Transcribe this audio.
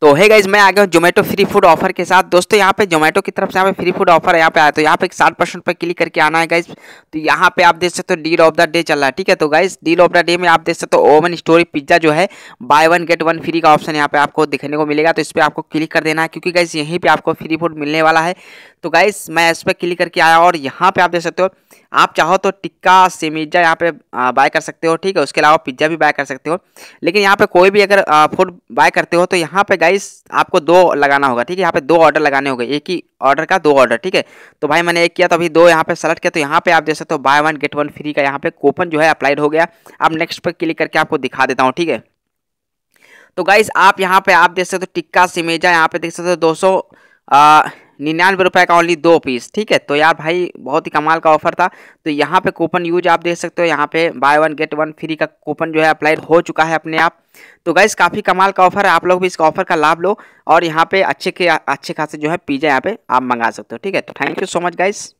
तो है गाइज मैं आ गया हूँ जोमेटो फ्री फूड ऑफर के साथ दोस्तों यहाँ पे जोमेटो की तरफ से यहाँ पे फ्री फूड ऑफर है यहाँ पे आया तो यहाँ पे एक साठ परसेंट पर क्लिक करके आना है गाइज तो यहाँ पे आप देख सकते हो डील ऑफ द डे चल रहा है ठीक है तो guys deal of the day में आप देख सकते हो ओवन स्टोरी पिज्जा जो है buy one get one free का ऑप्शन यहाँ पे आपको देखने को मिलेगा तो इस पर आपको क्लिक कर देना है क्योंकि गाइज यहीं पर आपको फ्री फूड मिलने वाला है तो गाइस मैं इस पर क्लिक करके आया और यहाँ पे आप देख सकते हो आप चाहो तो टिक्का सेमिज्जा यहाँ पे बाय कर सकते हो ठीक है उसके अलावा पिज्ज़ा भी बाय कर सकते हो लेकिन यहाँ पे कोई भी अगर फूड बाय करते हो तो यहाँ पे गाइस आपको दो लगाना होगा ठीक है यहाँ पे दो ऑर्डर लगाने होंगे एक ही ऑर्डर का दो ऑर्डर ठीक है तो भाई मैंने एक किया तो अभी दो यहाँ पे सेलेक्ट किया तो यहाँ पे आप देख सकते हो buy one get one free का यहाँ पे कूपन जो है अप्लाइड हो गया अब नेक्स्ट पर क्लिक करके आपको दिखा देता हूँ ठीक है तो गाइज आप यहाँ पे आप देख सकते हो टिक्का सिमेजा यहाँ पे देख सकते हो दो सौ निन्यानवे रुपये का ओनली दो पीस ठीक है तो यार भाई बहुत ही कमाल का ऑफर था तो यहाँ पे कूपन यूज आप देख सकते हो यहाँ पे buy one get one free का कूपन जो है अप्लाई हो चुका है अपने आप तो गाइस काफ़ी कमाल का ऑफर है आप लोग भी इस ऑफर का लाभ लो और यहाँ पे अच्छे के अच्छे खासे जो है पिज़्ज़ा यहाँ पे आप मंगा सकते हो ठीक है तो thank you so much guys